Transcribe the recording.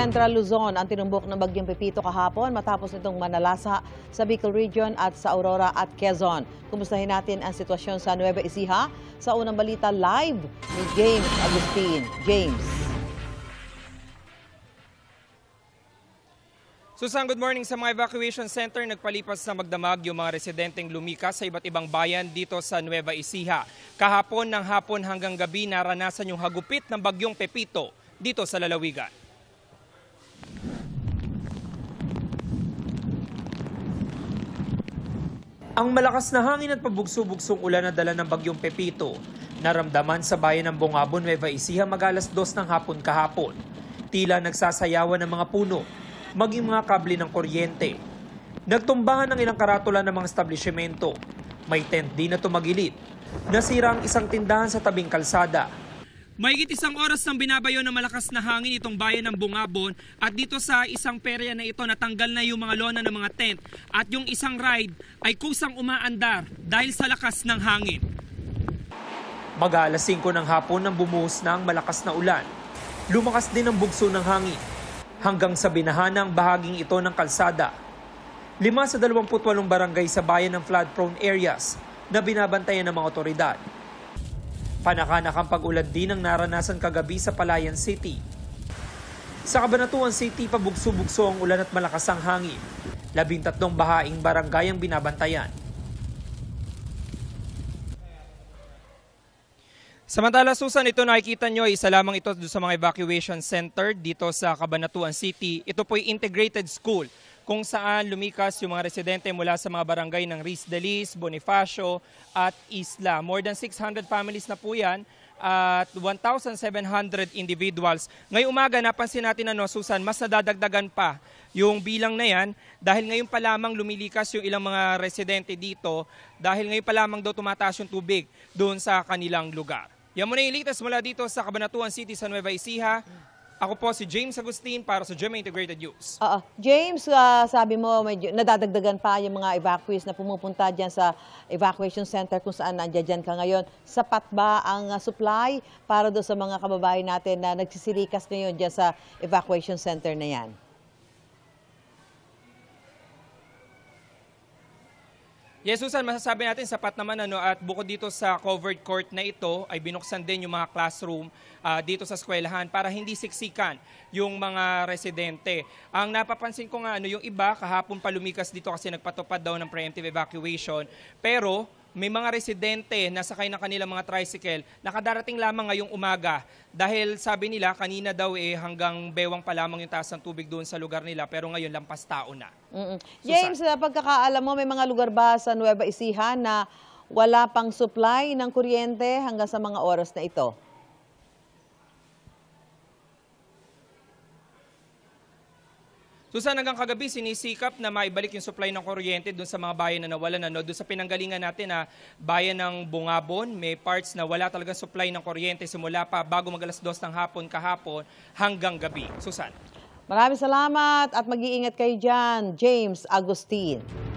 Central Luzon ang tinumbok ng Bagyong Pepito kahapon matapos itong manalasa sa Bicol Region at sa Aurora at Quezon. Kumustahin natin ang sitwasyon sa Nueva Ecija sa unang balita live ni James Agustin. James. Susan, good morning sa mga evacuation center. Nagpalipas sa magdamag yung mga residenteng lumikas sa iba't ibang bayan dito sa Nueva Ecija. Kahapon ng hapon hanggang gabi naranasan yung hagupit ng bagyong Pepito dito sa lalawigan. Ang malakas na hangin at pabugso-bugsong ulan na dala ng bagyong Pepito, naramdaman sa bayan ng Bongabon, Nueva Ecija magalas dos ng hapon kahapon. Tila nagsasayawan ng mga puno, maging mga kable ng kuryente. Nagtumbahan ng ilang karatula ng mga establishmento. May tent din na tumagilit. Nasira ang isang tindahan sa tabing kalsada Mahigit isang oras nang binabayo ng malakas na hangin itong bayan ng Bungabon at dito sa isang perya na ito natanggal na yung mga lona ng mga tent at yung isang ride ay kusang umaandar dahil sa lakas ng hangin. Mag-alas 5 ng hapon nang bumuhos na ang malakas na ulan. Lumakas din ang bugso ng hangin hanggang sa binahanang bahaging ito ng kalsada. Lima sa 28 barangay sa bayan ng flood-prone areas na binabantayan ng mga otoridad. Panakanak ang pag-ulan din ang naranasan kagabi sa Palayan City. Sa Cabanatuan City, pabugso-bugso ang ulan at malakas ang hangin. Labintatlong bahaing barangay ang binabantayan. Samantala Susan, ito nakikita nyo, isa lamang ito sa mga evacuation center dito sa Cabanatuan City. Ito po ay integrated school kung saan lumikas yung mga residente mula sa mga barangay ng Riz Delis, Bonifacio at Isla. More than 600 families na po yan at 1,700 individuals. Ngayong umaga, napansin natin ano, Susan, mas nadadagdagan pa yung bilang na yan dahil ngayon pa lamang lumilikas yung ilang mga residente dito dahil ngayon pa lamang daw tumataas yung tubig doon sa kanilang lugar. Yan muna yung latest mula dito sa Cabanatuan City sa Nueva Ecija. Ako po si James Agustin para sa GMA Integrated News. Oo. James, uh, sabi mo, may, nadadagdagan pa yung mga evacuees na pumupunta dyan sa evacuation center kung saan nandiyan ka ngayon. Sapat ba ang ah, supply para do sa mga kababayan natin na nagsisirikas ngayon dyan sa evacuation center na yan? Yes, masasabi natin sapat naman ano at bukod dito sa covered court na ito ay binuksan din yung mga classroom uh, dito sa eskwelahan para hindi siksikan yung mga residente. Ang napapansin ko nga ano yung iba kahapon pa lumikas dito kasi nagpatupad daw ng preemptive evacuation pero may mga residente na sakay ng kanilang mga tricycle nakadarating lamang ngayong umaga dahil sabi nila kanina daw eh hanggang bewang pa lamang yung taas ng tubig doon sa lugar nila pero ngayon lampas tao na. Mm -mm. James, sa pagkakaalam mo may mga lugar ba sa Nueva Ecija na wala pang supply ng kuryente hanggang sa mga oras na ito? Susan, hanggang kagabi, sinisikap na maibalik yung supply ng kuryente doon sa mga bayan na nawalan. Ano? Doon sa pinanggalingan natin na bayan ng Bungabon, may parts na wala talagang supply ng kuryente simula pa bago mag alas dos ng hapon kahapon hanggang gabi. Susan. Maraming salamat at mag-iingat kayo dyan, James Agustin.